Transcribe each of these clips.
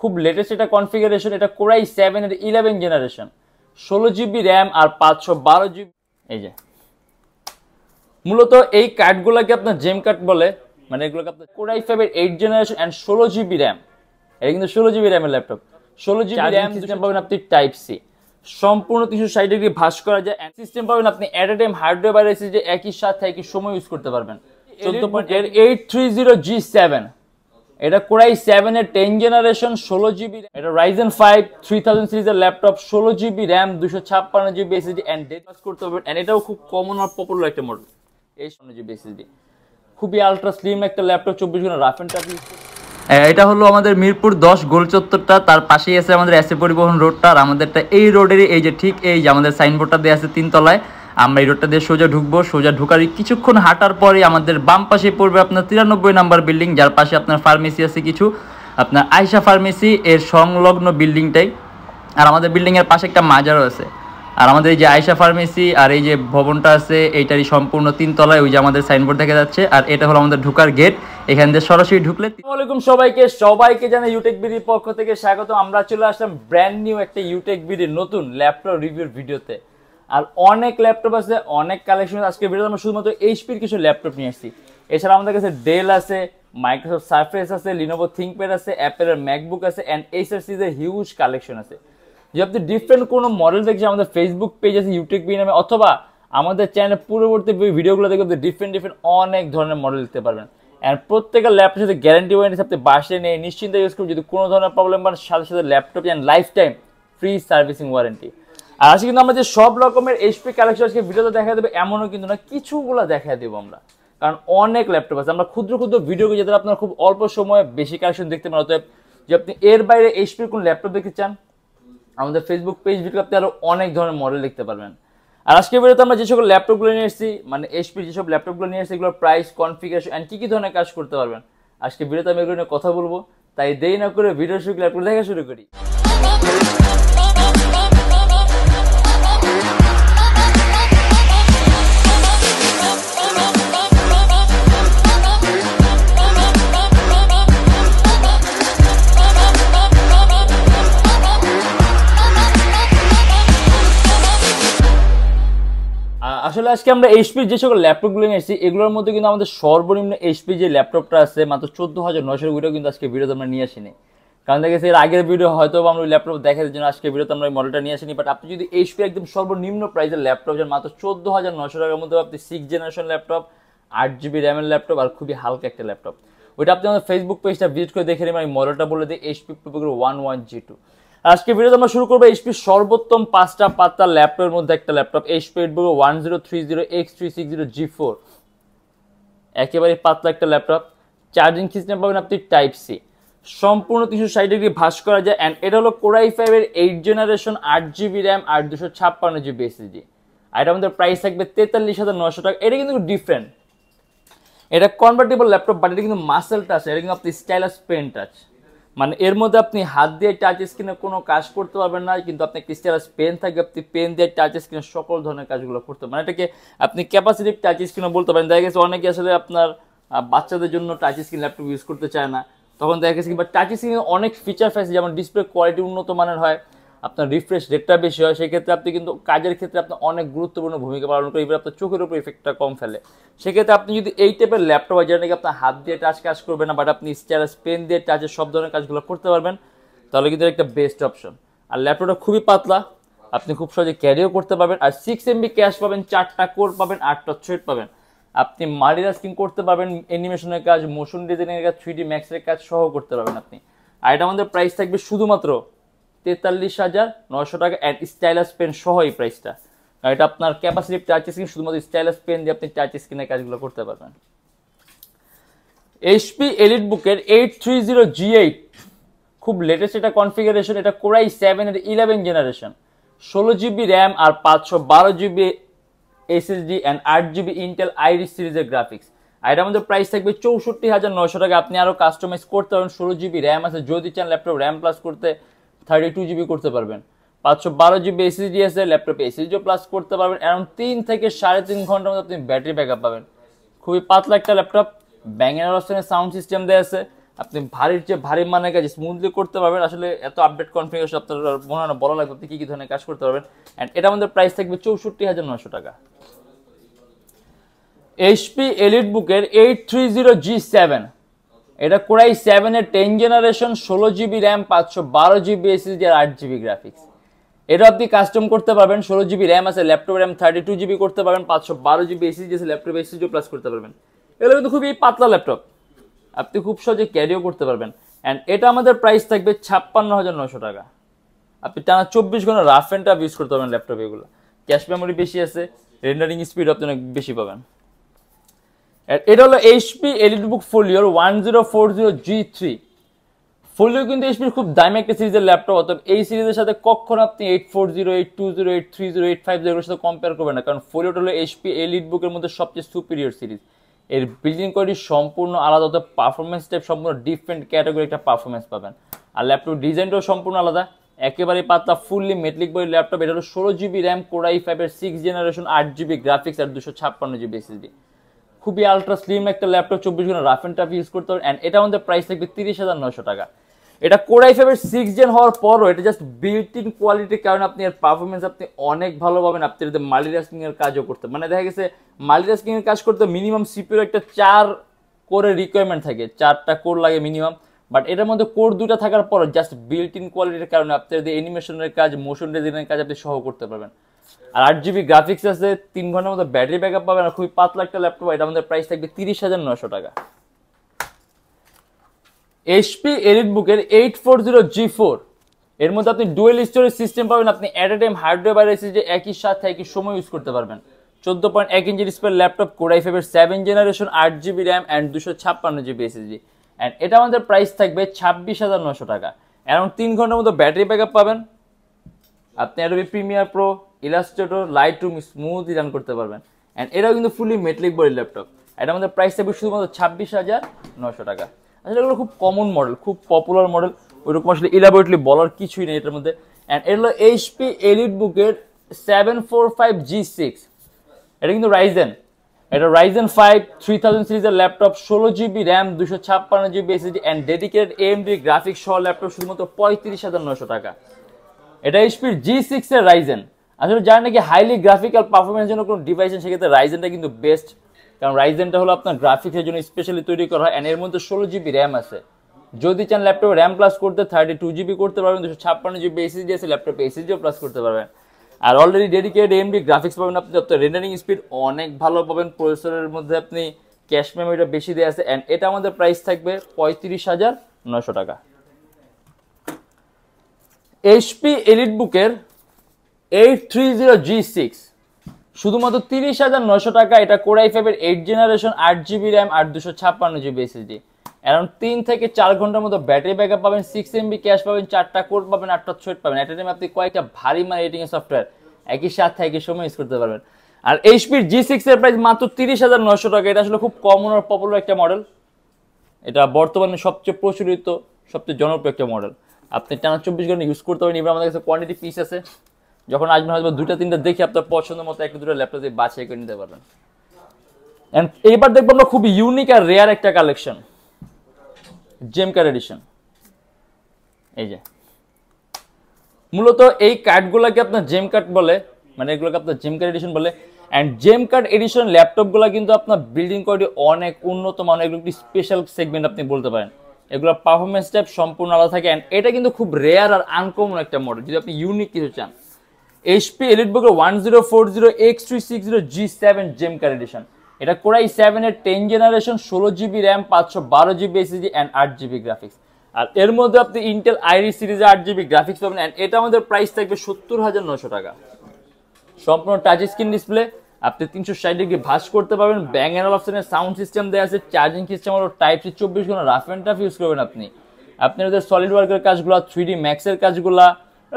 খুব লেটেস্ট এটা কনফিগারেশন এটা কোরাই সেভেন এর ইলেভেন জেনারেশন ষোলো জিবি র্যাম আর পাঁচশো বারো জিবি এই যে মূলত এই কার্ডগুলোকে আপনার জেম কার্ড বলে মানে এগুলোকে আপনার কোরাই ফাইভের এইট জেনারেশন অ্যান্ড ষোলো জিবি র্যাম এটা কিন্তু ষোলো জিবি র্যামের ল্যাপটপ ষোলো জিবি র্যাম সিস্টেম পাবেন আপনি টাইপ সি সম্পূর্ণ কিছু সাইড ডিগ্রি ভাস করা যায় সিস্টেম পাবেন আপনি অ্যাট এ টাইম হার্ডওয়্যার এসে যে একই সাথে একই সময় ইউজ করতে পারবেন চোদ্দ point eight three zero G seven এটা কোরাই সেভেন এর টেন জেনারেশন ষোলো জিবি এটা রাইজেন ফাইভ থ্রি থাউজেন্ড সিরিজের ল্যাপটপ ষোলো জিবি র্যাম দুশো ছাপ্পান্ন জিবি এসএসডি অ্যান্ড ডেট পাস করতে হবে অ্যান্ড এটাও খুব কমন আর পপুলার একটা মডেল এই ষোলো জিবি এসএসডি খুবই আলট্রা স্লিম একটা ল্যাপটপ চব্বিশ ঘন্টা রাফ অ্যান্ড টাফ এটা হলো আমাদের মিরপুর দশ গোল চত্বরটা তার পাশেই আছে আমাদের এসে পরিবহন রোডটা আর আমাদেরটা এই রোডেরই এই যে ঠিক এই যে আমাদের সাইনবোর্ডটা দেওয়া আছে তিনতলায় আমরা এই রোডটা দিয়ে সোজা ঢুকবো সোজা ঢুকার কিছুক্ষণ হাঁটার পরে আমাদের বাম পাশে পড়বে আপনার তিরানব্বই নাম্বার বিল্ডিং যার পাশে আপনার ফার্মেসি আছে কিছু আপনার আয়সা ফার্মেসি এর সংলগ্ন বিল্ডিংটাই আর আমাদের বিল্ডিংয়ের পাশে একটা মাজারও আছে আর আমাদের এই যে আয়সা ফার্মেসি আর এই যে ভবনটা আছে এইটারই সম্পূর্ণ তিনতলায় ওই যে আমাদের সাইনবোর্ড দেখা যাচ্ছে আর এটা হলো আমাদের ঢুকার গেট এখান দিয়ে সরাসরি ঢুকলে আসসালামাইকুম সবাইকে সবাইকে জানাই ইউটেক বিডির পক্ষ থেকে স্বাগত আমরা চলে আসলাম ব্র্যান্ড নিউ একটা ইউটেক বিডির নতুন ল্যাপটপ রিভিউর ভিডিওতে আর অনেক ল্যাপটপ আছে অনেক কালেকশন আজকে ভিডিওতে আমরা শুধুমাত্র এইচপির কিছু ল্যাপটপ নিয়ে আসছি এছাড়া আমাদের কাছে ডেল আছে মাইক্রোসফট সার্ফেস আছে লিনোভো থিঙ্কপ্যাড আছে অ্যাপেলের ম্যাকবুক আছে অ্যান্ড এইচআর সিজের হিউজ কালেকশন আছে যদি আপনি ডিফারেন্ট কোনো মডেল দেখছেন আমাদের ফেসবুক পেজ আছে ইউটিউব বি নামে অথবা আমাদের চ্যানেলের পূর্ববর্তী ভিডিওগুলো দেখে আপনি ডিফারেন্ট ডিফারেন্ট অনেক ধরনের মডেল দিতে পারবেন অ্যান্ড প্রত্যেকের ল্যাপটপ সাথে গ্যারান্টি ওয়ারেন্টি আপনি বাসে নেই নিশ্চিন্তে ইউজ করুন যদি কোনো ধরনের প্রবলেম পান সাথে সাথে laptop and lifetime free servicing warranty আর আজকে কিন্তু আমরা যে সব রকমের এইচপি কালেকশন আজকে ভিডিওতে দেখা দেবে এমনও কিন্তু না কিছুগুলো দেখা দেবো আমরা কারণ অনেক ল্যাপটপ আছে আমরা ক্ষুদ্র ক্ষুদ্র ভিডিও যাতে আপনারা খুব অল্প সময়ে বেশি কালেকশন দেখতে পারেন অতএব যে আপনি এর বাইরে এইচপির কোনো ল্যাপটপ দেখতে চান আমাদের ফেসবুক পেজ ভিডিও আপনি আরও অনেক ধরনের মডেল দেখতে পারবেন আর আজকে ভিডিওতে আমরা যে সকল ল্যাপটপগুলো নিয়ে এসেছি মানে এইচপি যেসব ল্যাপটপগুলো নিয়ে এসেছি এগুলোর প্রাইস কনফিগারেশন অ্যান্ড কী কী ধরনের কাজ করতে পারবেন আজকে ভিডিওতে আমি এগুলো নিয়ে কথা বলবো তাই দেরি না করে ভিডিও শুরু ল্যাপটপ দেখা শুরু করি চলে আজকে আমরা এইচপি যে সকল ল্যাপটপগুলো নিয়ে এসেছি এগুলোর মধ্যে কিন্তু আমাদের সর্বনিম্ন এইচপি যে ল্যাপটপটা আছে মাত্র চোদ্দো হাজার নয়শো কোটিও কিন্তু আজকে ভিডিওতে আমরা নিয়ে আসিনি কারণ দেখেছি এর আগের ভিডিও হয়তো আমরা ওই ল্যাপটপ দেখার জন্য আজকে ভিডিওতে আমরা ওই মডেলটা নিয়ে আসিনি বাট আপনি যদি এইচপি একদম সর্বনিম্ন প্রাইসের ল্যাপটপ যান মাত্র চোদ্দো হাজার নয়শো টাকার মধ্যে আপনি সিক্স জেনারেশন ল্যাপটপ আট জিবি র্যামের ল্যাপটপ আর খুবই হালকা একটা ল্যাপটপ ওইটা আপনি আমাদের ফেসবুক পেজটা ভিজিট করে দেখে নেবেন আমি মডেলটা বলে দিই এইচপি প্রোপোগ্রো ওয়ান ওয়ান জি টু আজকে ভিডিও আমরা শুরু করবো এইচপি সর্বোত্তম পাঁচটা পাঁচটা ল্যাপটপের মধ্যে একটা ল্যাপটপ এইচপি এইট বলবো one zero three zero X three six zero G four একেবারে পাতলা একটা ল্যাপটপ চার্জিং সিস্টেম পাবেন আপনি টাইপ সি সম্পূর্ণ তিনশো ষাট ডিগ্রি ভাস করা যায় অ্যান্ড এটা হলো কোরাই ফাইভের এইট জেনারেশন আট জিবি র্যাম আর দুশো ছাপ্পান্ন জিবি এসএসডি আর এটা আমাদের প্রাইস থাকবে তেতাল্লিশ হাজার নশো টাকা এটা কিন্তু ডিফারেন্ট এটা কনভার্টেবল ল্যাপটপ বাট এটা কিন্তু মাসেল টাচ এটা কিন্তু আপনি স্টাইলাস পেন টাচ মানে এর মধ্যে আপনি হাত দিয়ে টাচ স্ক্রিনে কোনো কাজ করতে পারবেন না কিন্তু আপনার ক্রিস্টালাস পেন থাকবে আপনি পেন দিয়ে টাচ স্ক্রিনে সকল ধরনের কাজগুলো করতে পারেন মানে এটাকে আপনি ক্যাপাসিটিভ টাচ স্ক্রিনে বলতে পারেন দেখা গেছে অনেকে আসলে আপনার বাচ্চাদের জন্য টাচ স্ক্রিন ল্যাপটপ ইউজ করতে চায় না তখন দেখা গেছে কিংবা টাচ স্ক্রিনে অনেক ফিচার ফ্যাসিলিটি যেমন ডিসপ্লে কোয়ালিটি উন্নত মানের হয় আপনার রিফ্রেশ রেটটা বেশি হয় সেক্ষেত্রে আপনি কিন্তু কাজের ক্ষেত্রে আপনার অনেক গুরুত্বপূর্ণ ভূমিকা পালন করে এবার আপনার চোখের উপর ইফেক্টটা কম ফেলে সেক্ষেত্রে আপনি যদি এই টাইপের ল্যাপটপ হয় যেটা নাকি আপনার হাত দিয়ে টাচ কাজ করবে না বাট আপনি স্টার পেন দিয়ে টাচের সব ধরনের কাজগুলো করতে পারবেন তাহলে কিন্তু একটা বেস্ট অপশন আর ল্যাপটপটা খুবই পাতলা আপনি খুব সহজে ক্যারিও করতে পারবেন আর সিক্স এমবি ক্যাশ পাবেন চারটা কোর পাবেন আটটা থ্রেড পাবেন আপনি মাল্টিটাস্কিং করতে পারবেন অ্যানিমেশনের কাজ মোশন ডিজাইনের কাজ থ্রি ডি ম্যাক্সের কাজ সহ করতে পারবেন আপনি আর এটা আমাদের প্রাইস থাকবে শুধুমাত্র তেতাল্লিশ হাজার নশো টাকা অ্যান্ড স্টাইলাস পেন সহ এই প্রাইসটা আর এটা আপনার ক্যাপাসিটি টাচ স্ক্রিন শুধুমাত্র স্টাইলাস পেন দিয়ে আপনি টাচ স্ক্রিনের কাজগুলো করতে পারবেন এইচপি এলিট বুকের eight three zero G eight খুব লেটেস্ট এটা কনফিগারেশন এটা কোরাই সেভেন এর ইলেভেন জেনারেশন ষোলো জিবি র্যাম আর পাঁচশো বারো জিবি এসএসডি অ্যান্ড আট জিবি ইন্টেল আইরিস সিরিজের গ্রাফিক্স আর এটার মধ্যে প্রাইস থাকবে চৌষট্টি হাজার নয়শো টাকা আপনি আরও কাস্টমাইজ করতে পারেন ষোলো জিবি র্যাম আছে যদি চান ল্যাপটপ র্যাম প্লাস করতে থার্টি টু জিবি করতে পারবেন পাঁচশো বারো জিবি এসএসডি আছে ল্যাপটপে এসএসডিও প্লাস করতে পারবেন অ্যারাউন্ড তিন থেকে সাড়ে তিন ঘন্টার মধ্যে আপনি ব্যাটারি ব্যাকআপ পাবেন খুবই পাতলা একটা ল্যাপটপ ব্যাঙ্গেনার অপশানে সাউন্ড সিস্টেম দেওয়া আছে আপনি ভারীর চেয়ে ভারী মানের কাজ স্মুথলি করতে পারবেন আসলে এত আপডেট কনফিগারেশন আপনার মনে হয় না বলা লাগবে আপনি কী কী ধরনের কাজ করতে পারবেন অ্যান্ড এটা আমাদের প্রাইস থাকবে চৌষট্টি হাজার নশো টাকা এইচপি এলিট বুকের eight three zero G seven এটা কোরাই সেভেনের টেন জেনারেশন ষোলো জিবি র্যাম পাঁচশো বারো জিবি এসএসডি আর আট জিবি গ্রাফিক্স এটা আপনি কাস্টম করতে পারবেন ষোলো জিবি র্যাম আছে laptop RAM thirty two GB করতে পারবেন পাঁচশো বারো জিবি এসএসডি আছে ল্যাপটপ এসএসডিও প্লাস করতে পারবেন এগুলো কিন্তু খুবই পাতলা ল্যাপটপ আপনি খুব সহজে ক্যারিও করতে পারবেন অ্যান্ড এটা আমাদের প্রাইস থাকবে ছাপ্পান্ন হাজার নশো টাকা আপনি টানা চব্বিশ ঘন্টা রাফ অ্যান্ড টাফ ইউজ করতে পারবেন ল্যাপটপ এগুলো ক্যাশ মেমোরি বেশি আছে রেন্ডারিং স্পিড আপনি অনেক বেশি পাবেন এটা হলো এইচপি এডিট বুক ফোলিওর one zero four zero G three Folio কিন্তু এইচপির খুব দামি একটা সিরিজের ল্যাপটপ অর্থাৎ এই সিরিজের সাথে কখন আপনি eight four zero eight two zero eight three zero eight five zero সাথে কম্পেয়ার করবেন না কারণ ফোলিওটা হলো এইচপি এলিট বুকের মধ্যে সবচেয়ে সুপিরিয়র সিরিজ এর বিল্ডিং কোয়ালিটি সম্পূর্ণ আলাদা অর্থাৎ পারফরমেন্স টাইপ সম্পূর্ণ ডিফারেন্ট ক্যাটাগরি একটা পারফরমেন্স পাবেন আর ল্যাপটপ ডিজাইনটাও সম্পূর্ণ আলাদা একেবারে পাতলা ফুললি মেটলিক বই ল্যাপটপ এটা হলো ষোলো জিবি র্যাম কোড আই ফাইভের সিক্স জেনারেশন আট জিবি গ্রাফিক্স আর দুশো ছাপ্পান্ন জিবি এসএসডি খুবই আলট্রা স্লিম একটা ল্যাপটপ চব্বিশ ঘন্টা রাফ এন্ড টাফ ইউজ করতে পারেন অ্যান্ড এটা আমাদের প্রাইস থাকবে তিরিশ হাজার নশো টাকা এটা কোড়াই ফাইভের সিক্স জেন হওয়ার পরও এটা জাস্ট বিল্ট ইন কোয়ালিটির কারণে আপনি এর পারফরমেন্স আপনি অনেক ভালো পাবেন আপনি যদি মাল্টিটাস্কিং কাজও করতে মানে দেখা গেছে মাল্টিটাস্কিং কাজ করতে মিনিমাম সিপিউর একটা চার কোরের রিকোয়ারমেন্ট থাকে চারটা কোর লাগে মিনিমাম বাট এটার মধ্যে কোর দুটা থাকার পর জাস্ট বিল্ট ইন কোয়ালিটির কারণে আপনি যদি অ্যানিমেশনের কাজ মোশন ডিজাইনের কাজ আপনি সহ করতে পারবেন আর আট জিবি গ্রাফিক্স আছে তিন ঘন্টার মতো ব্যাটারি আপ পাবে আর খুবই পাতলা একটা ল্যাপটপ এটা আমাদের প্রাইস থাকবে তিরিশ হাজার নশো টাকা এইচপি এলিট বুকের eight four zero G four এর মধ্যে আপনি ডুয়েল স্টোরেজ সিস্টেম পাবেন আপনি অ্যাট এ টাইম হার্ডওয়্যার বাইরে যে একই সাথে একই সময় ইউজ করতে পারবেন চোদ্দ পয়েন্ট এক ইঞ্চি ডিসপ্লে ল্যাপটপ কোড়াই ফাইভের সেভেন জেনারেশন আট জিবি র্যাম অ্যান্ড দুশো ছাপ্পান্ন জিবি জি অ্যান্ড এটা আমাদের প্রাইস থাকবে ছাব্বিশ হাজার নশো টাকা অ্যারাউন্ড তিন ঘন্টার মতো ব্যাটারি ব্যাক আপ পাবেন আপনি Adobe Premiere Pro Illustrator Lightroom smoothly run করতে পারবেন অ্যান্ড এটাও কিন্তু ফুলি মেটলিক বডি ল্যাপটপ এটা আমাদের প্রাইস থাকবে শুধুমাত্র ছাব্বিশ হাজার নশো টাকা আসলে আচ্ছা, এগুলো খুব কমন মডেল খুব পপুলার মডেল ওইরকম আসলে ইলাবোরেটলি বলার কিছুই নেই এটার মধ্যে অ্যান্ড এটা হলো এইচপি এলিট বুকের seven four five G six এটা কিন্তু রাইজেন এটা রাইজেন ফাইভ থ্রি থাউজেন্ড সিরিজের ল্যাপটপ ষোলো জিবি র্যাম দুশো ছাপ্পান্ন জিবি এসএসডি অ্যান্ড ডেডিকেটেড ডি গ্রাফিক্স সহ ল্যাপটপ শুধুমাত্র পঁয়ত্রিশ হাজার নশো টাকা এটা এইচপির জি সিক্সের রাইজেন আসলে জানেন নাকি হাইলি গ্রাফিক্যাল পারফরমেন্সের জন্য কোনো ডিভাইস সেক্ষেত্রে রাইজেনটা কিন্তু বেস্ট কারণ রাইজেনটা হলো আপনার গ্রাফিক্সের জন্য স্পেশালি তৈরি করা হয় অ্যান্ড এর মধ্যে ষোলো জিবি র্যাম আছে যদি চান ল্যাপটপে র্যাম প্লাস করতে থার্টি টু জিবি করতে পারবেন দুশো ছাপ্পান্ন জিবি এসএসডি আছে ল্যাপটপে এসএসডিও প্লাস করতে পারবেন আর অলরেডি ডেডিকেটেড এমবি গ্রাফিক্স পাবেন আপনি আপনার রেন্ডারিং স্পিড অনেক ভালো পাবেন প্রসেসরের মধ্যে আপনি ক্যাশ মেমোরিটা বেশি দেওয়া আছে অ্যান্ড এটা আমাদের প্রাইস থাকবে পঁয়ত্রিশ হাজার নশো টাকা এইচপি এলিট বুকের eight three zero G six শুধুমাত্র তিরিশ হাজার নশো টাকা এটা কোরাই ফাইভের এইট জেনারেশন আট জিবি র্যাম আর দুশো ছাপ্পান্ন জিবি এসএসডি অ্যারাউন্ড তিন থেকে চার ঘন্টার মতো ব্যাটারি ব্যাকআপ পাবেন সিক্স এমবি ক্যাশ পাবেন চারটা কোড পাবেন আটটা ছোট পাবেন অ্যাট টাইম আপনি কয়েকটা ভারী মানে রেটিং সফটওয়্যার একই সাথে একই সময় ইউজ করতে পারবেন আর এইচপির জি সিক্স এর প্রাইস মাত্র তিরিশ হাজার নশো টাকা এটা আসলে খুব কমন আর পপুলার একটা মডেল এটা বর্তমানে সবচেয়ে প্রচলিত সবচেয়ে জনপ্রিয় একটা মডেল আপনি টানা চব্বিশ ঘন্টা ইউজ করতে পারেন এবার আমাদের কাছে কোয়ান্টিটি পিস আছে যখন আসবেন হয়তো দুইটা তিনটা দেখে আপনার পছন্দ মতো একটা দুটো ল্যাপটপ দিয়ে বাছাই করে নিতে পারবেন অ্যান্ড এইবার দেখবো আমরা খুব ইউনিক আর রেয়ার একটা কালেকশন জেমকার এডিশন এই যে মূলত এই কার্ডগুলোকে আপনার জেম কার্ড বলে মানে এগুলোকে আপনার জেম কার্ড এডিশন বলে অ্যান্ড জেম কার্ড এডিশন ল্যাপটপগুলো কিন্তু আপনার বিল্ডিং কোয়ালিটি অনেক উন্নত মানের এগুলো একটি স্পেশাল সেগমেন্ট আপনি বলতে পারেন এগুলোর পারফরমেন্স টাইপ সম্পূর্ণ আলাদা থাকে অ্যান্ড এটা কিন্তু খুব রেয়ার আর আনকমন একটা মডেল যদি আপনি ইউনিক কিছু চান এইচপি এলিটবুকের one zero four zero X three six zero G seven gem car এটা কোরাই সেভেনের টেন জেনারেশন ষোলো জিবি র্যাম পাঁচশো বারো জিবি এসএসডি অ্যান্ড আট জিবি গ্রাফিক্স আর এর মধ্যে আপনি ইন্টেল আইরি সিরিজে আট জিবি গ্রাফিক্স পাবেন অ্যান্ড এটা আমাদের প্রাইস থাকবে সত্তর হাজার নশো টাকা সম্পূর্ণ টাচ স্ক্রিন ডিসপ্লে আপনি তিনশো ষাট ডিগ্রি ভাস করতে পারবেন ব্যাং অ্যান্ড অপশনের সাউন্ড সিস্টেম দেওয়া আছে চার্জিং সিস্টেম হলো টাইপ সি চব্বিশ ঘন্টা রাফ অ্যান্ড টাফ ইউজ করবেন আপনি আপনি ওদের সলিড ওয়ার্কের কাজগুলো থ্রি ডি ম্যাক্সের কাজগুলা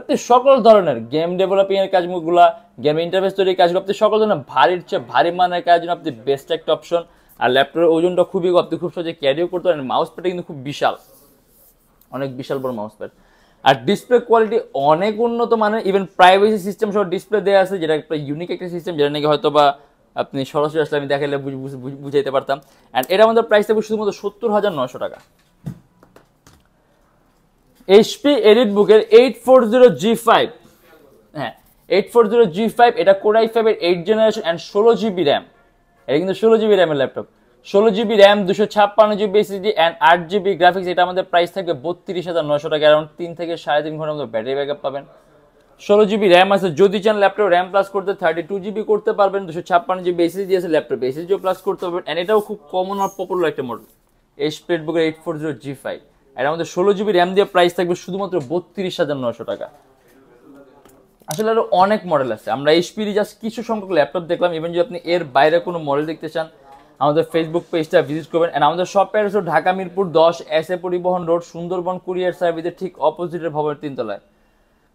আপনি সকল ধরনের গেম ডেভেলপিংয়ের কাজগুলো গেম ইন্টারফেস তৈরির কাজগুলো আপনি সকল ধরনের ভারীর চেয়ে ভারী মানের কাজ জন্য আপনি বেস্ট একটা অপশন আর ল্যাপটপের ওজনটা খুবই আপনি খুব সহজে ক্যারিও করতে পারেন মাউস প্যাডটা কিন্তু খুব বিশাল অনেক বিশাল বড় মাউস প্যাড আর ডিসপ্লে কোয়ালিটি অনেক উন্নত মানের ইভেন প্রাইভেসি সিস্টেম সহ ডিসপ্লে দেওয়া আছে যেটা একটা ইউনিক একটা সিস্টেম যেটা নাকি হয়তো বা আপনি সরাসরি আসলে আমি দেখালে বুঝাইতে পারতাম অ্যান্ড এটা আমাদের প্রাইস থাকবে শুধুমাত্র সত্তর হাজার নশো টাকা এইচপি এডিট বুকের eight four zero G five হ্যাঁ eight four zero G five এটা কোরাই ফাইভের এইট জেনারেশন অ্যান্ড ষোলো জিবি র্যাম এটা কিন্তু ষোলো জিবি র্যামের ল্যাপটপ ষোলো জিবি র্যাম দুশো ছাপ্পান্ন জিবি এসএসডি অ্যান্ড আট জিবি গ্রাফিক্স এটা আমাদের প্রাইস থাকবে বত্রিশ হাজার নশো টাকা অ্যারাউন্ড তিন থেকে সাড়ে তিন ঘন্টার মতো ব্যাটারি ব্যাক আপ পাবেন ষোলো জিবি র্যাম আছে যদি চান ল্যাপটপ র্যাম প্লাস করতে থার্টি টু জিবি করতে পারবেন দুশো ছাপ্পান্ন জিবি এসএসডি আছে ল্যাপটপ জিও প্লাস করতে পারবেন অ্যান্ড এটাও খুব কমন আর পপুলার একটা মডেল এইচ পেট বুকের eight four zero G five আর আমাদের ষোলো জিবি র্যাম দিয়ে প্রাইস থাকবে শুধুমাত্র বত্রিশ হাজার নশো টাকা আসলে আরও অনেক মডেল আছে আমরা এইচপির জাস্ট কিছু সংখ্যক ল্যাপটপ দেখলাম ইভেন যদি আপনি এর বাইরে কোনো মডেল দেখতে চান আমাদের ফেসবুক পেজটা ভিজিট করবেন অ্যান্ড আমাদের সব অ্যাড্রেস ঢাকা মিরপুর দশ এস এ পরিবহন রোড সুন্দরবন কুরিয়ার সার্ভিসের ঠিক অপোজিটের ভবনের তিনতলায়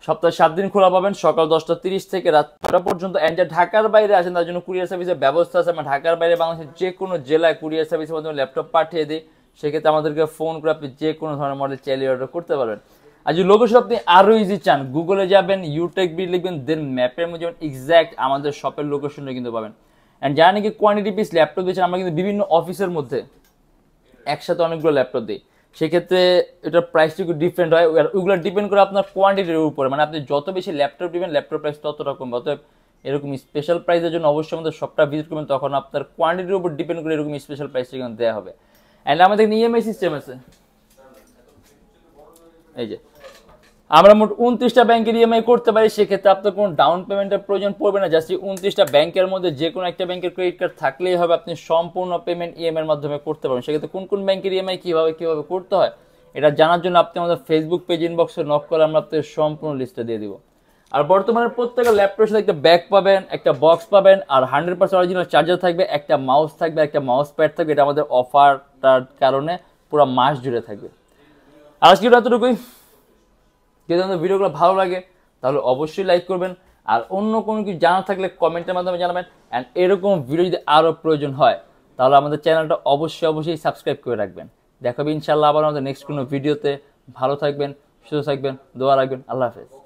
সপ্তাহে সাত দিন খোলা পাবেন সকাল দশটা তিরিশ থেকে রাত ছটা পর্যন্ত অ্যান্ড যা ঢাকার বাইরে আছেন তার জন্য কুরিয়ার সার্ভিসের ব্যবস্থা আছে আমরা ঢাকার বাইরে বাংলাদেশের যে কোনো জেলায় কুরিয়ার সার্ভিসের মাধ্যমে ল্যাপটপ পাঠিয়ে দিই সেক্ষেত্রে আমাদেরকে ফোন করে আপনি যে কোনো ধরনের মডেল চাইলে অর্ডার করতে পারবেন আর যদি লোকেশন আপনি আরও ইজি চান গুগলে যাবেন ইউটেক বি লিখবেন দেন ম্যাপের মধ্যে যাবেন এক্স্যাক্ট আমাদের শপের লোকেশনটা কিন্তু পাবেন অ্যান্ড যারা নাকি কোয়ান্টিটি পিস ল্যাপটপ দিয়েছেন আমরা কিন্তু বিভিন্ন অফিসের মধ্যে একসাথে অনেকগুলো ল্যাপটপ দিই সেক্ষেত্রে এটার প্রাইসটা একটু ডিফারেন্ট হয় ওইগুলো ডিপেন্ড করে আপনার কোয়ান্টিটির উপরে মানে আপনি যত বেশি ল্যাপটপ দিবেন ল্যাপটপ প্রাইস তত রকম অতএব এরকম স্পেশাল প্রাইসের জন্য অবশ্যই আমাদের শপটা ভিজিট করবেন তখন আপনার কোয়ান্টিটির উপর ডিপেন্ড করে এরকম স্পেশাল প্রাইসটা কিন্তু দেওয়া হবে অ্যান্ড আমাদের ইএমআই সিস্টেম আছে এই যে আমরা মোট উনত্রিশটা ব্যাংকের ইএমআই করতে পারি সেক্ষেত্রে আপনার কোনো ডাউন পেমেন্টের প্রয়োজন পড়বে না জাস্ট উনত্রিশটা ব্যাংকের মধ্যে যে কোনো একটা ব্যাংকের ক্রেডিট কার্ড থাকলেই হবে আপনি সম্পূর্ণ পেমেন্ট ইএমআই এর মাধ্যমে করতে পারবেন সেক্ষেত্রে কোন কোন ব্যাংকের ইএমআই কীভাবে কীভাবে করতে হয় এটা জানার জন্য আপনি আমাদের ফেসবুক পেজ ইনবক্সে নক করে আমরা আপনাদের সম্পূর্ণ লিস্টটা দিয়ে দেবো আর বর্তমানে প্রত্যেকটা ল্যাপটপের সাথে একটা ব্যাগ পাবেন একটা বক্স পাবেন আর হান্ড্রেড পার্সেন্ট অরিজিনাল চার্জার থাকবে একটা মাউস থাকবে একটা মাউস প্যাড থাকবে এটা আমাদের অফারটার কারণে পুরো মাস জুড়ে থাকবে আর আজকে এতটুকুই যদি আমাদের ভিডিওগুলো ভালো লাগে তাহলে অবশ্যই লাইক করবেন আর অন্য কোনো কিছু জানা থাকলে কমেন্টের মাধ্যমে জানাবেন অ্যান্ড এরকম ভিডিও যদি আরও প্রয়োজন হয় তাহলে আমাদের চ্যানেলটা অবশ্যই অবশ্যই সাবস্ক্রাইব করে রাখবেন দেখাবি ইনশাল্লাহ আবার আমাদের নেক্সট কোনো ভিডিওতে ভালো থাকবেন সুস্থ থাকবেন দোয়া রাখবেন আল্লাহ হাফেজ